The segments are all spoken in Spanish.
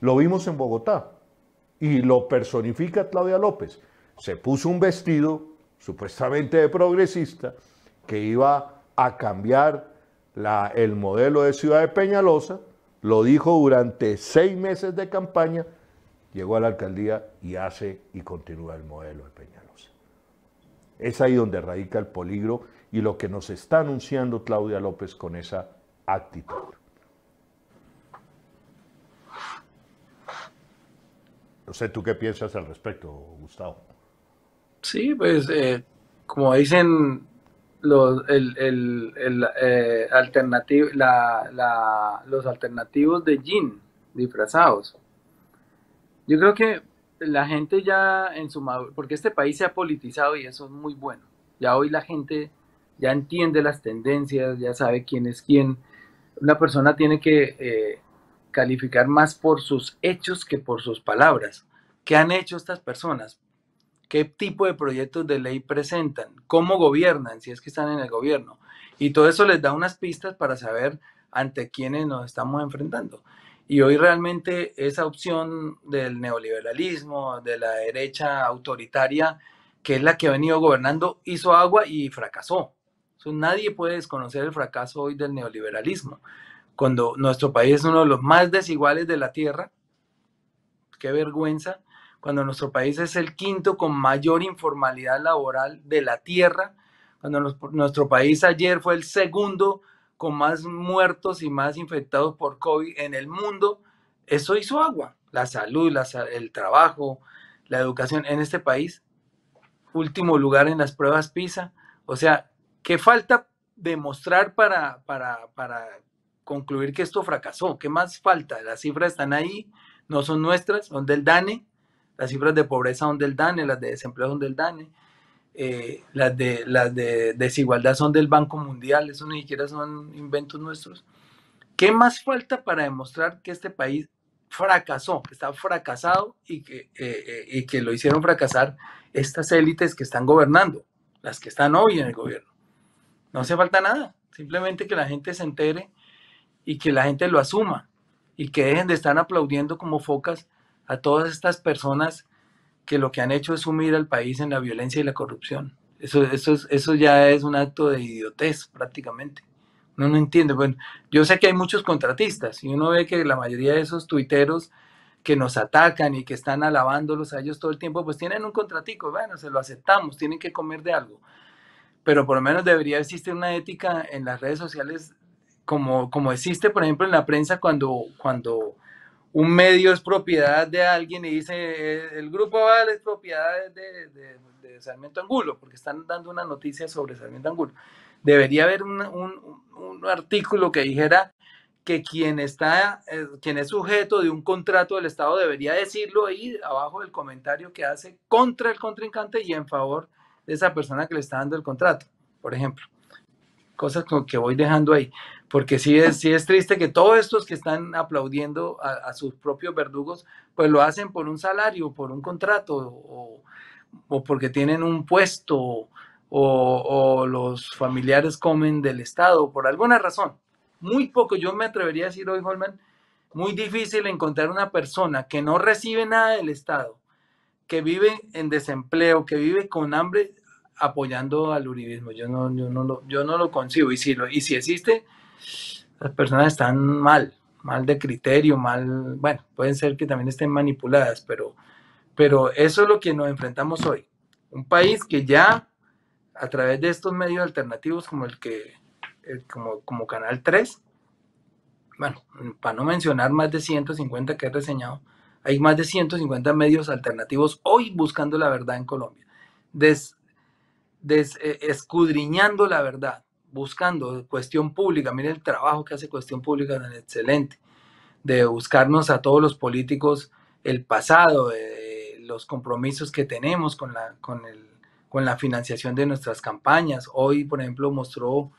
Lo vimos en Bogotá y lo personifica Claudia López. Se puso un vestido supuestamente de progresista que iba a cambiar la, el modelo de Ciudad de Peñalosa, lo dijo durante seis meses de campaña, llegó a la alcaldía y hace y continúa el modelo de Peñalosa. Es ahí donde radica el peligro y lo que nos está anunciando Claudia López con esa actitud. No sé, ¿tú qué piensas al respecto, Gustavo? Sí, pues eh, como dicen los, eh, la, la, los alternativos de Jin disfrazados. Yo creo que la gente ya en su porque este país se ha politizado y eso es muy bueno. Ya hoy la gente ya entiende las tendencias, ya sabe quién es quién. Una persona tiene que eh, calificar más por sus hechos que por sus palabras. ¿Qué han hecho estas personas? ¿Qué tipo de proyectos de ley presentan? ¿Cómo gobiernan si es que están en el gobierno? Y todo eso les da unas pistas para saber ante quiénes nos estamos enfrentando. Y hoy realmente esa opción del neoliberalismo, de la derecha autoritaria, que es la que ha venido gobernando, hizo agua y fracasó. nadie puede desconocer el fracaso hoy del neoliberalismo cuando nuestro país es uno de los más desiguales de la Tierra. Qué vergüenza. Cuando nuestro país es el quinto con mayor informalidad laboral de la Tierra. Cuando nuestro país ayer fue el segundo con más muertos y más infectados por COVID en el mundo. Eso hizo agua. La salud, el trabajo, la educación en este país. Último lugar en las pruebas PISA. O sea, ¿qué falta demostrar para, para concluir que esto fracasó. ¿Qué más falta? Las cifras están ahí, no son nuestras, son del DANE. Las cifras de pobreza son del DANE, las de desempleo son del DANE. Eh, las, de, las desigualdad son del Banco Mundial, eso ni siquiera son inventos nuestros. ¿Qué más falta para demostrar que este país fracasó, que está fracasado y que, eh, eh, y que lo hicieron fracasar estas élites que están gobernando, las que están hoy en el gobierno? No hace falta nada, simplemente que la gente se entere y que la gente lo asuma y que dejen de estar aplaudiendo como focas a todas estas personas que lo que han hecho es sumir al país en la violencia y la corrupción. Eso, eso, eso ya es un acto de idiotez prácticamente. no no entiende. Bueno, yo sé que hay muchos contratistas y uno ve que la mayoría de esos tuiteros que nos atacan y que están alabándolos a ellos todo el tiempo, pues tienen un contratico, bueno, se lo aceptamos, tienen que comer de algo. Pero por lo menos debería existir una ética en las redes sociales como, como existe, por ejemplo, en la prensa cuando, cuando un medio es propiedad de alguien y dice, eh, el grupo Aval es propiedad de, de, de, Sarmiento Angulo, porque están dando una noticia sobre Sarmiento Angulo. Debería haber un, un, artículo que dijera que quien, está, eh, quien es sujeto de un contrato del Estado debería decirlo ahí abajo del comentario que hace contra el contrincante y en favor de esa persona que le está dando el contrato, por ejemplo. Cosas como que voy dejando ahí porque sí es, sí es triste que todos estos que están aplaudiendo a, sus propios verdugos, pues lo hacen por un salario, por un contrato, o, porque tienen un puesto, o, los familiares comen del Estado, por alguna razón. Muy poco, yo me atrevería a decir hoy, Holman, muy difícil encontrar una persona que no recibe nada del Estado, que vive en desempleo, que vive con hambre apoyando al uribismo. Yo no, yo no, lo, yo no lo consigo. Y si, y si existe, las personas están mal, mal de criterio, mal, bueno, pueden ser que también estén manipuladas, pero, pero eso es lo que nos enfrentamos hoy. Un país que ya a través de estos medios alternativos como el que, como, como Canal 3, bueno, para no mencionar más de 150 que he reseñado, hay más de 150 medios alternativos hoy buscando la verdad en Colombia, des, eh, escudriñando la verdad, buscando cuestión pública. Mire el trabajo que hace cuestión pública es excelente, de buscarnos a todos los políticos el pasado, eh, los compromisos que tenemos con la, con, el, con la financiación de nuestras campañas. Hoy, por ejemplo, mostró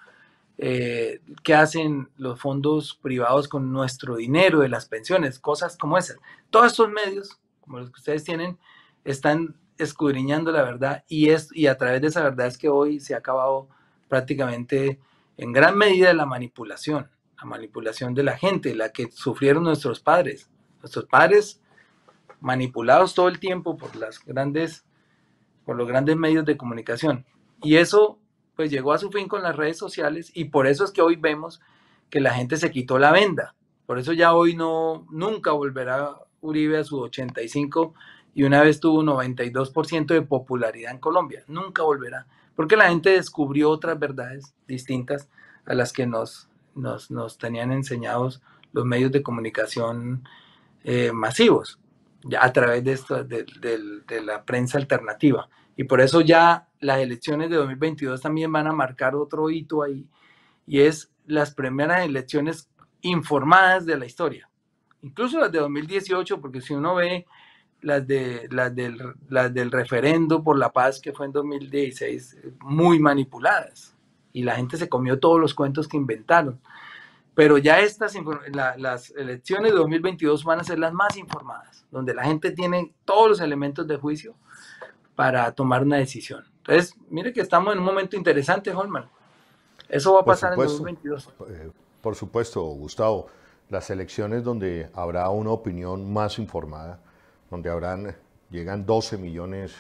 eh, qué hacen los fondos privados con nuestro dinero de las pensiones, cosas como esas. Todos estos medios, como los que ustedes tienen, están escudriñando la verdad y, es, y a través de esa verdad es que hoy se ha acabado prácticamente en gran medida la manipulación, la manipulación de la gente, la que sufrieron nuestros padres. Nuestros padres manipulados todo el tiempo por las grandes, por los grandes medios de comunicación. Y eso pues llegó a su fin con las redes sociales y por eso es que hoy vemos que la gente se quitó la venda. Por eso ya hoy no, nunca volverá Uribe a su 85 y una vez tuvo 92% de popularidad en Colombia. Nunca volverá porque la gente descubrió otras verdades distintas a las que nos, nos, tenían enseñados los medios de comunicación eh, masivos, a través de, esto, de la prensa alternativa. Y por eso ya las elecciones de 2022 también van a marcar otro hito ahí, y es las primeras elecciones informadas de la historia, incluso las de 2018, porque si uno ve las, de, las, del, las del referendo por la paz que fue en 2016 muy manipuladas y la gente se comió todos los cuentos que inventaron. Pero ya estas las elecciones de 2022 van a ser las más informadas, donde la gente tiene todos los elementos de juicio para tomar una decisión. Entonces, mire que estamos en un momento interesante, Holman. Eso va a pasar en 2022. Eh, por supuesto, Gustavo, las elecciones donde habrá una opinión más informada donde habrán, eh, llegan 12 millones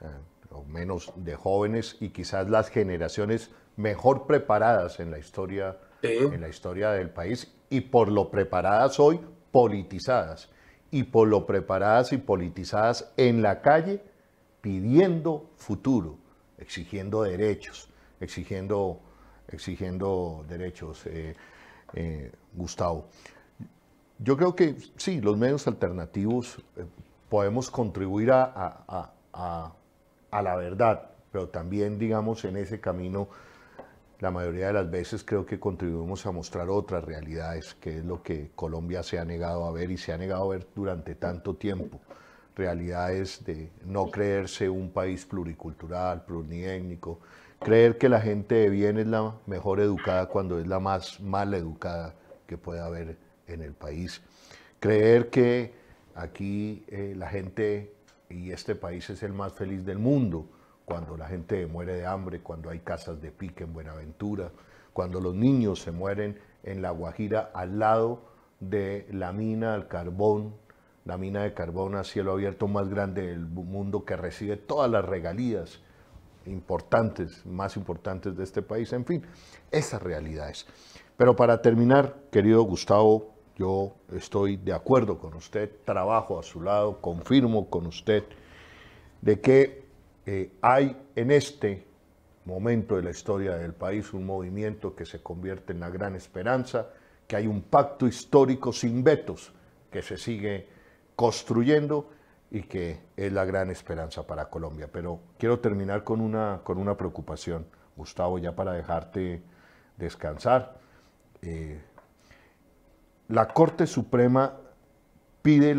eh, o menos de jóvenes y quizás las generaciones mejor preparadas en la historia, en la historia del país y por lo preparadas hoy, politizadas. Y por lo preparadas y politizadas en la calle, pidiendo futuro, exigiendo derechos, exigiendo, exigiendo derechos, eh, Gustavo. Yo creo que sí, los medios alternativos eh, podemos contribuir a, la verdad, pero también, digamos, en ese camino, la mayoría de las veces creo que contribuimos a mostrar otras realidades, que es lo que Colombia se ha negado a ver y se ha negado a ver durante tanto tiempo. Realidades de no creerse un país pluricultural, pluriétnico, creer que la gente de bien es la mejor educada cuando es la más mal educada que puede haber en el país. Creer que aquí eh, la gente y este país es el más feliz del mundo, cuando la gente muere de hambre, cuando hay casas de pique en Buenaventura, cuando los niños se mueren en La Guajira al lado de la mina al carbón, la mina de carbón a cielo abierto más grande del mundo que recibe todas las regalías importantes, más importantes de este país, en fin, esas realidades. Pero para terminar, querido Gustavo, yo estoy de acuerdo con usted, trabajo a su lado, confirmo con usted de que eh, hay en este momento de la historia del país un movimiento que se convierte en la gran esperanza, que hay un pacto histórico sin vetos que se sigue construyendo y que es la gran esperanza para Colombia. Pero quiero terminar con una, con una preocupación, Gustavo, ya para dejarte descansar. Eh, la Corte Suprema pide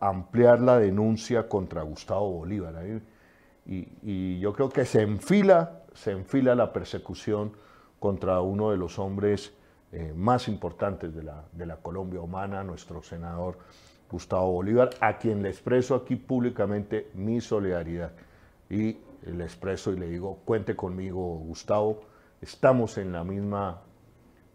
ampliar la denuncia contra Gustavo Bolívar. ¿eh? Y, yo creo que se enfila, se enfila la persecución contra uno de los hombres eh, más importantes de la, de la Colombia humana, nuestro senador Gustavo Bolívar, a quien le expreso aquí públicamente mi solidaridad. Y le expreso y le digo, cuente conmigo, Gustavo, estamos en la misma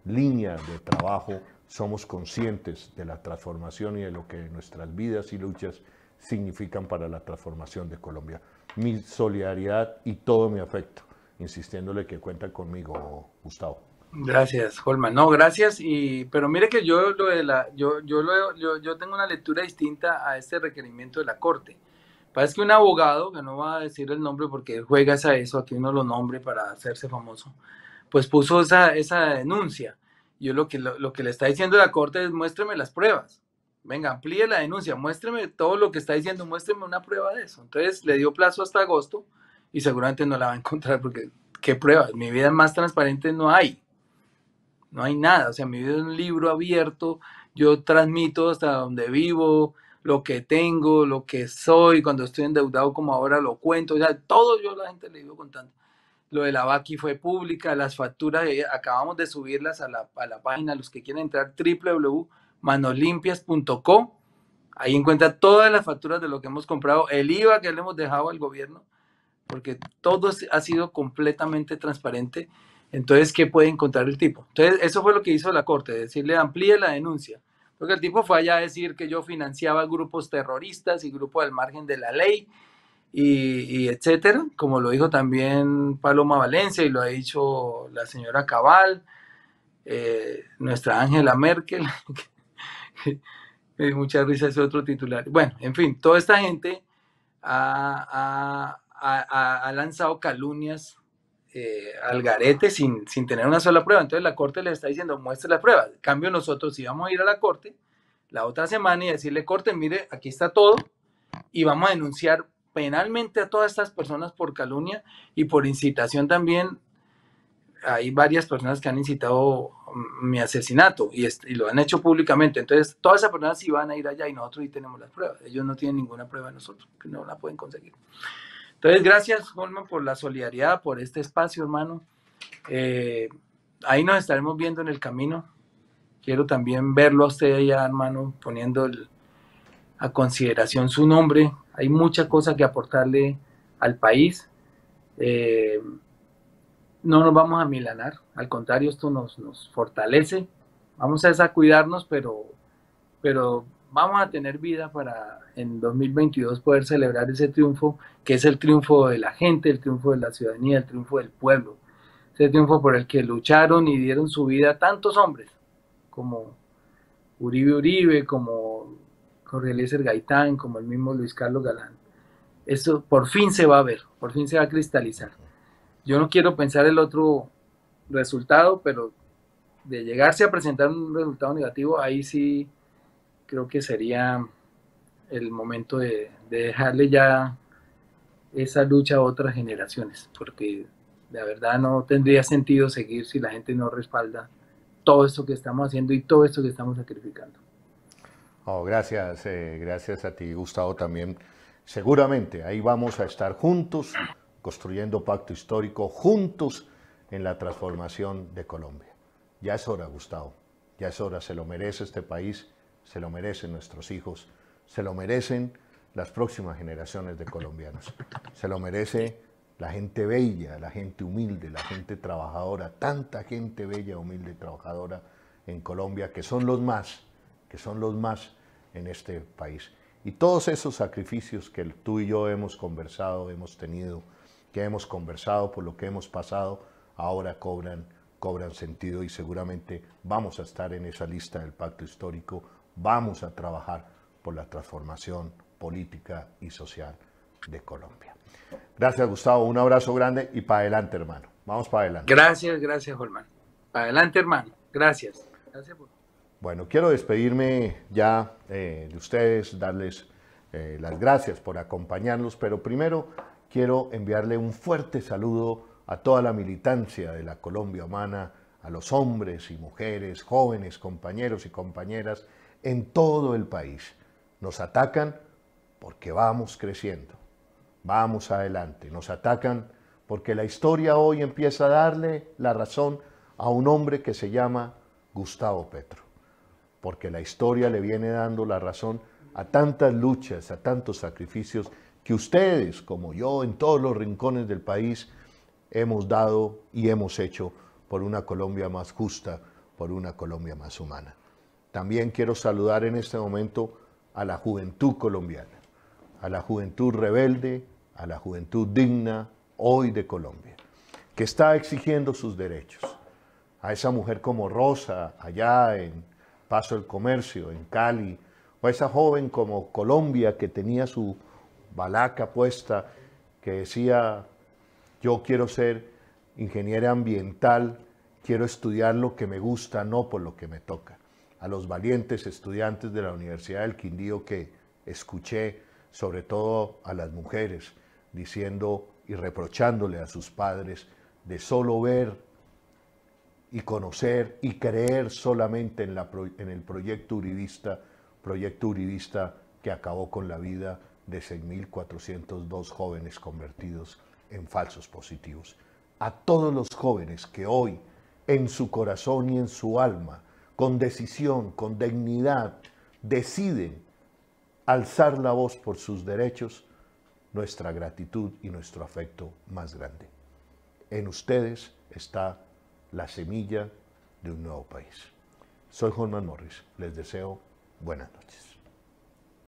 línea de trabajo somos conscientes de la transformación y de lo que nuestras vidas y luchas significan para la transformación de Colombia. Mi solidaridad y todo mi afecto, insistiéndole que cuenta conmigo, Gustavo. Gracias, Holman. No, gracias. Y, pero mire que yo lo de la, yo, yo, tengo una lectura distinta a este requerimiento de la corte. Parece que un abogado, que no va a decir el nombre porque juegas a eso, que uno lo nombre para hacerse famoso, pues puso esa, esa denuncia. Yo lo que, lo, que le está diciendo la corte es muéstreme las pruebas. Venga, amplíe la denuncia, muéstreme todo lo que está diciendo, muéstreme una prueba de eso. Entonces le dio plazo hasta agosto y seguramente no la va a encontrar porque, ¿qué pruebas? Mi vida más transparente no hay. No hay nada. O sea, mi vida es un libro abierto. Yo transmito hasta donde vivo, lo que tengo, lo que soy. Cuando estoy endeudado como ahora lo cuento. O sea, todo yo la gente le digo contando lo de la BACI fue pública, las facturas acabamos de subirlas a la, a la, página, los que quieren entrar, www.manolimpias.co, ahí encuentra todas las facturas de lo que hemos comprado, el IVA que le hemos dejado al gobierno, porque todo ha sido completamente transparente, entonces, ¿qué puede encontrar el tipo? Entonces, eso fue lo que hizo la Corte, decirle, amplíe la denuncia, porque el tipo fue allá a decir que yo financiaba grupos terroristas y grupos al margen de la ley, y, etcétera, como lo dijo también Paloma Valencia y lo ha dicho la señora Cabal, eh, nuestra Ángela Merkel, mucha risa ese otro titular. Bueno, en fin, toda esta gente ha, lanzado calumnias eh, al garete sin, tener una sola prueba. Entonces la corte le está diciendo, muestre la prueba, En cambio, nosotros íbamos a ir a la corte la otra semana y decirle, corte, mire, aquí está todo y vamos a denunciar penalmente a todas estas personas por calumnia y por incitación también. Hay varias personas que han incitado mm, mi asesinato y, lo han hecho públicamente. Entonces, todas esas personas sí van a ir allá y nosotros y tenemos las pruebas. Ellos no tienen ninguna prueba nosotros, que no la pueden conseguir. Entonces, gracias, Holman, por la solidaridad, por este espacio, hermano. Eh, ahí nos estaremos viendo en el camino. Quiero también verlo a usted allá, hermano, poniendo el, consideración su nombre. Hay mucha cosa que aportarle al país. Eh, no nos vamos a milanar, al contrario, esto nos, nos fortalece. Vamos a, desacuidarnos, pero, pero vamos a tener vida para en 2022 poder celebrar ese triunfo, que es el triunfo de la gente, el triunfo de la ciudadanía, el triunfo del pueblo. Ese triunfo por el que lucharon y dieron su vida tantos hombres, como Uribe Uribe, como Jorge Eliezer Gaitán, como el mismo Luis Carlos Galán. Esto por fin se va a ver, por fin se va a cristalizar. Yo no quiero pensar el otro resultado, pero de llegarse a presentar un resultado negativo, ahí sí creo que sería el momento de dejarle ya esa lucha a otras generaciones, porque la verdad no tendría sentido seguir si la gente no respalda todo esto que estamos haciendo y todo esto que estamos sacrificando. Oh, gracias, eh, gracias a ti, Gustavo, también. Seguramente ahí vamos a estar juntos, construyendo pacto histórico, juntos en la transformación de Colombia. Ya es hora, Gustavo, ya es hora, se lo merece este país, se lo merecen nuestros hijos, se lo merecen las próximas generaciones de colombianos, se lo merece la gente bella, la gente humilde, la gente trabajadora, tanta gente bella, humilde trabajadora en Colombia, que son los más son los más en este país. Y todos esos sacrificios que tú y yo hemos conversado, hemos tenido, que hemos conversado, por lo que hemos pasado, ahora cobran, cobran sentido y seguramente vamos a estar en esa lista del pacto histórico, vamos a trabajar por la transformación política y social de Colombia. Gracias Gustavo, un abrazo grande y para adelante hermano. Vamos para adelante. Gracias, gracias Holman. adelante hermano. Gracias. Gracias bueno, quiero despedirme ya eh, de ustedes, darles eh, las gracias por acompañarnos, pero primero quiero enviarle un fuerte saludo a toda la militancia de la Colombia humana, a los hombres y mujeres, jóvenes, compañeros y compañeras en todo el país. Nos atacan porque vamos creciendo, vamos adelante, nos atacan porque la historia hoy empieza a darle la razón a un hombre que se llama Gustavo Petro porque la historia le viene dando la razón a tantas luchas, a tantos sacrificios que ustedes, como yo, en todos los rincones del país, hemos dado y hemos hecho por una Colombia más justa, por una Colombia más humana. También quiero saludar en este momento a la juventud colombiana, a la juventud rebelde, a la juventud digna hoy de Colombia, que está exigiendo sus derechos. A esa mujer como Rosa, allá en Paso del Comercio, en Cali, o esa joven como Colombia que tenía su balaca puesta, que decía, yo quiero ser ingeniera ambiental, quiero estudiar lo que me gusta, no por lo que me toca. A los valientes estudiantes de la Universidad del Quindío que escuché, sobre todo a las mujeres, diciendo y reprochándole a sus padres de solo ver y conocer y creer solamente en, el proyecto uribista, proyecto uribista que acabó con la vida de 6.402 jóvenes convertidos en falsos positivos. A todos los jóvenes que hoy, en su corazón y en su alma, con decisión, con dignidad, deciden alzar la voz por sus derechos, nuestra gratitud y nuestro afecto más grande. En ustedes está la semilla de un nuevo país. Soy Holman Morris. Les deseo buenas noches.